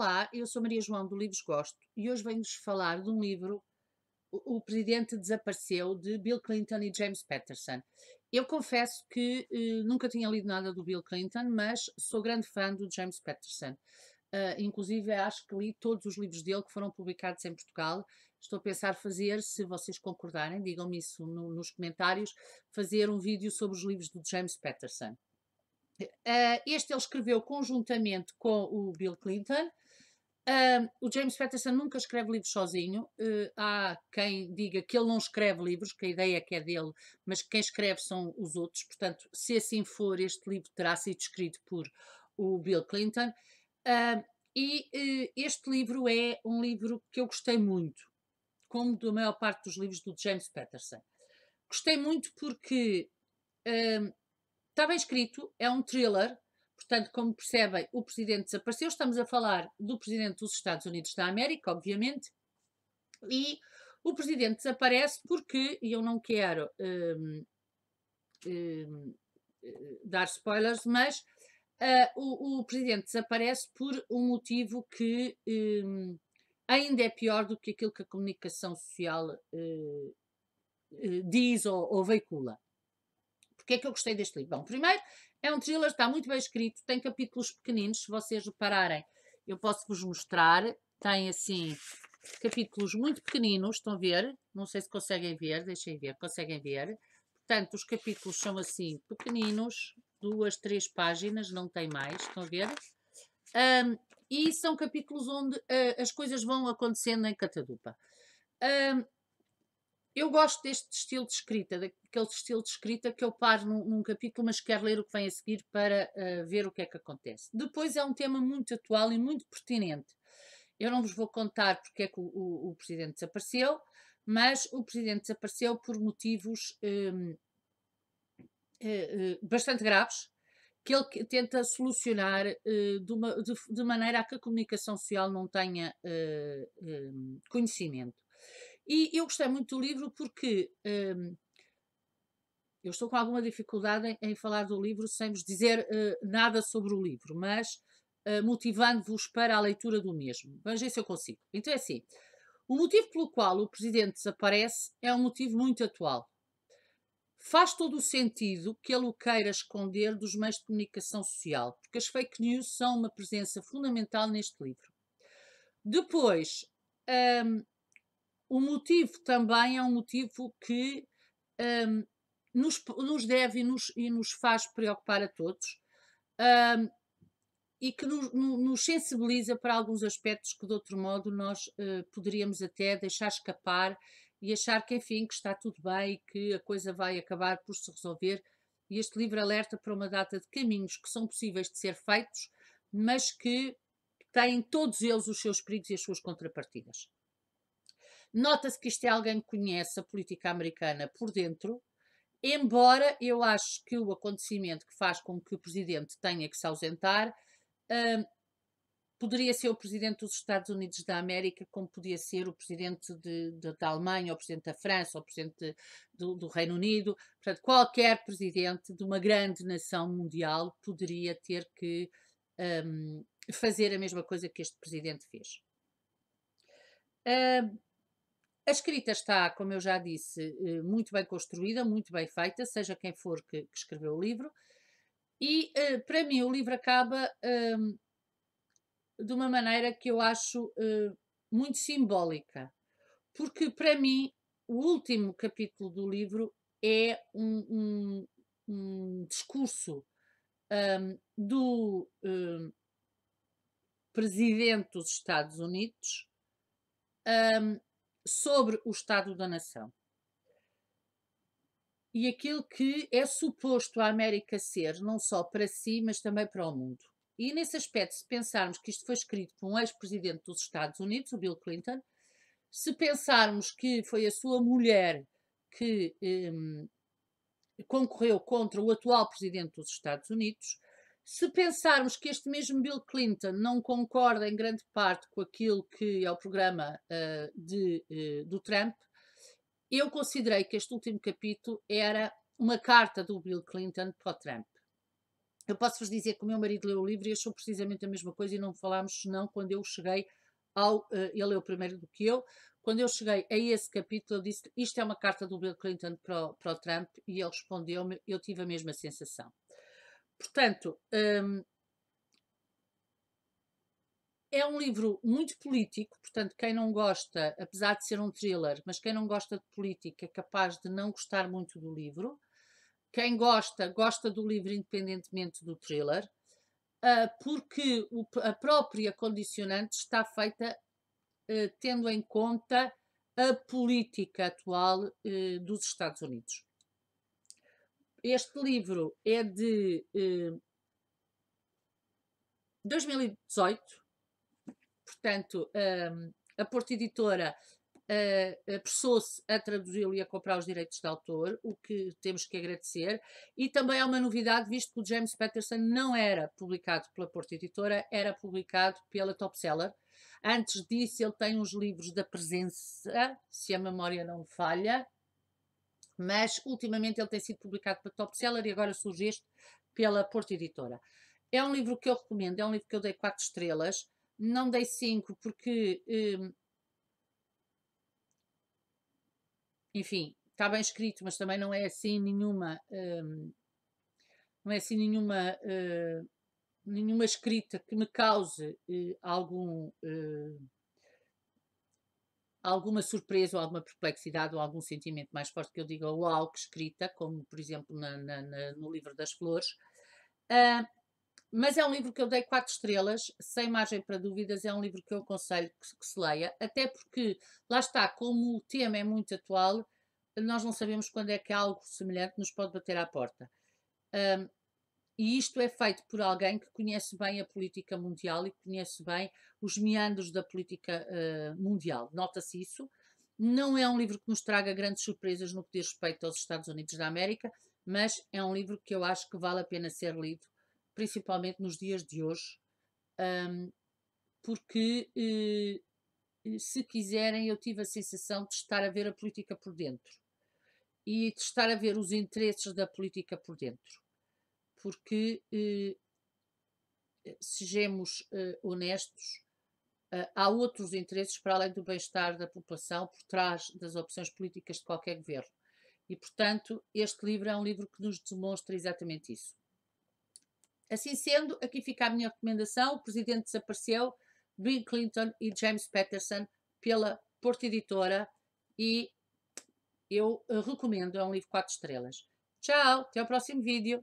Olá, eu sou Maria João do Livros Gosto e hoje venho-vos falar de um livro O Presidente Desapareceu, de Bill Clinton e James Patterson. Eu confesso que eh, nunca tinha lido nada do Bill Clinton, mas sou grande fã do James Patterson. Uh, inclusive, acho que li todos os livros dele que foram publicados em Portugal. Estou a pensar fazer, se vocês concordarem, digam-me isso no, nos comentários, fazer um vídeo sobre os livros do James Patterson eh, este ele escreveu conjuntamente com o Bill Clinton o James Patterson nunca escreve livros sozinho. Uh, há quem diga que ele não escreve livros, que a ideia é que é dele, mas quem escreve são os outros. Portanto, se assim for, este livro terá sido escrito por o Bill Clinton. Uh, e uh, este livro é um livro que eu gostei muito, como da maior parte dos livros do James Patterson. Gostei muito porque está bem escrito, é um thriller, Portanto, como percebem, o presidente desapareceu. Estamos a falar do presidente dos Estados Unidos da América, obviamente, e o presidente desaparece porque, e eu não quero hum, hum, dar spoilers, mas uh, o, o, presidente desaparece por um motivo que um, ainda é pior do que aquilo que a comunicação social uh, uh, diz ou, ou, veicula que é que eu gostei deste livro? Bom, primeiro, é um thriller, está muito bem escrito, tem capítulos pequeninos, se vocês repararem, eu posso vos mostrar, tem assim capítulos muito pequeninos, estão a ver? Não sei se conseguem ver, deixem ver, conseguem ver. Portanto, os capítulos são assim pequeninos, duas, três páginas, não tem mais, estão a ver? Um, e são capítulos onde uh, as coisas vão acontecendo em catadupa. Um, eu gosto deste estilo de escrita, daquele estilo de escrita que eu paro num, num capítulo, mas quero ler o que vem a seguir para uh, ver o que é que acontece. Depois é um tema muito atual e muito pertinente. Eu não vos vou contar porque é que o, o, o presidente desapareceu, mas o presidente desapareceu por motivos um, ehm, eh, eh, bastante graves que ele tenta solucionar uh, de, uma, de, de, maneira a que a comunicação social não tenha um, conhecimento. E eu gostei muito do livro porque um, eu estou com alguma dificuldade em, em, falar do livro sem vos dizer uh, nada sobre o livro, mas uh, motivando-vos para a leitura do mesmo. Vamos ver se eu consigo. Então é assim: o motivo pelo qual o presidente desaparece é um motivo muito atual. Faz todo o sentido que ele o queira esconder dos meios de comunicação social, porque as fake news são uma presença fundamental neste livro. Depois, um, o motivo também é um motivo que um, nos, nos, deve e nos, e nos, faz preocupar a todos um, e que nos, nos, sensibiliza para alguns aspectos que, de outro modo, nós uh, poderíamos até deixar escapar e achar que, enfim, que está tudo bem e que a coisa vai acabar por se resolver. E este livro alerta para uma data de caminhos que são possíveis de ser feitos, mas que têm todos eles os seus perigos e as suas contrapartidas. Nota-se que isto é alguém que conhece a política americana por dentro, embora eu acho que o acontecimento que faz com que o presidente tenha que se ausentar hum, poderia ser o presidente dos Estados Unidos da América, como podia ser o presidente de, de, da Alemanha, ou o presidente da França, ou o presidente de, do, do, Reino Unido. Portanto, qualquer presidente de uma grande nação mundial poderia ter que hum, fazer a mesma coisa que este presidente fez. Hum, a escrita está, como eu já disse, eh, muito bem construída, muito bem feita, seja quem for que, que escreveu o livro. E eh, para mim o livro acaba hum, de uma maneira que eu acho eh, muito simbólica, porque para mim o último capítulo do livro é um, um, um discurso hum, do hum, presidente dos Estados Unidos sobre o Estado da Nação. E aquilo que é suposto a América ser, não só para si, mas também para o mundo. E nesse aspecto, se pensarmos que isto foi escrito por um ex-presidente dos Estados Unidos, o Bill Clinton, se pensarmos que foi a sua mulher que um, ehm, concorreu contra o atual presidente dos Estados Unidos, se pensarmos que este mesmo Bill Clinton não concorda em grande parte com aquilo que é o programa uh, de, uh, do Trump, eu considerei que este último capítulo era uma carta do Bill Clinton para o Trump. Eu posso vos dizer que o meu marido leu o livro e achou precisamente a mesma coisa e não falámos senão quando eu cheguei ao. Uh, ele leu é primeiro do que eu. Quando eu cheguei a esse capítulo, eu disse: Isto é uma carta do Bill Clinton para o, para o Trump, e ele respondeu-me: Eu tive a mesma sensação. Portanto, um, é um livro muito político, portanto, quem não gosta, apesar de ser um thriller, mas quem não gosta de política é capaz de não gostar muito do livro. Quem gosta, gosta do livro independentemente do thriller, uh, porque o, a própria condicionante está feita uh, tendo em conta a política atual uh, dos Estados Unidos. Este livro é de 2018, eh, portanto, eh, a Porta Editora uh, apressou-se a traduzi-lo e a comprar os direitos de autor, o que temos que agradecer. E também é uma novidade, visto que o James Patterson não era publicado pela Porta Editora, era publicado pela Top Seller. Antes disso, ele tem uns livros da presença, se a memória não falha, mas ultimamente ele tem sido publicado para Top Seller e agora surge este pela Porta Editora. É um livro que eu recomendo, é um livro que eu dei 4 estrelas, não dei 5 porque, hum, enfim, está bem escrito, mas também não é assim nenhuma, hum, não é assim nenhuma, hum, nenhuma escrita que me cause eh, algum hum, alguma surpresa ou alguma perplexidade ou algum sentimento mais forte que eu diga ou algo escrita, como por exemplo na, na, na, no livro das flores. Uh, mas é um livro que eu dei quatro estrelas, sem margem para dúvidas, é um livro que eu aconselho que, que se leia, até porque, lá está, como o tema é muito atual, nós não sabemos quando é que algo semelhante nos pode bater à porta. Um, ah, e isto é feito por alguém que conhece bem a política mundial e conhece bem os meandros da política uh, mundial. Nota-se isso. Não é um livro que nos traga grandes surpresas no que diz respeito aos Estados Unidos da América, mas é um livro que eu acho que vale a pena ser lido, principalmente nos dias de hoje, um, porque uh, se quiserem, eu tive a sensação de estar a ver a política por dentro e de estar a ver os interesses da política por dentro porque eh, eh, sejamos eh, honestos, há outros interesses para além do bem-estar da população por trás das opções políticas de qualquer governo. E, portanto, este livro é um livro que nos demonstra exatamente isso. Assim sendo, aqui fica a minha recomendação: O Presidente Desapareceu, Bill Clinton e James Patterson, pela Porta Editora, e eu recomendo, é um livro 4 estrelas. Tchau, até o próximo vídeo.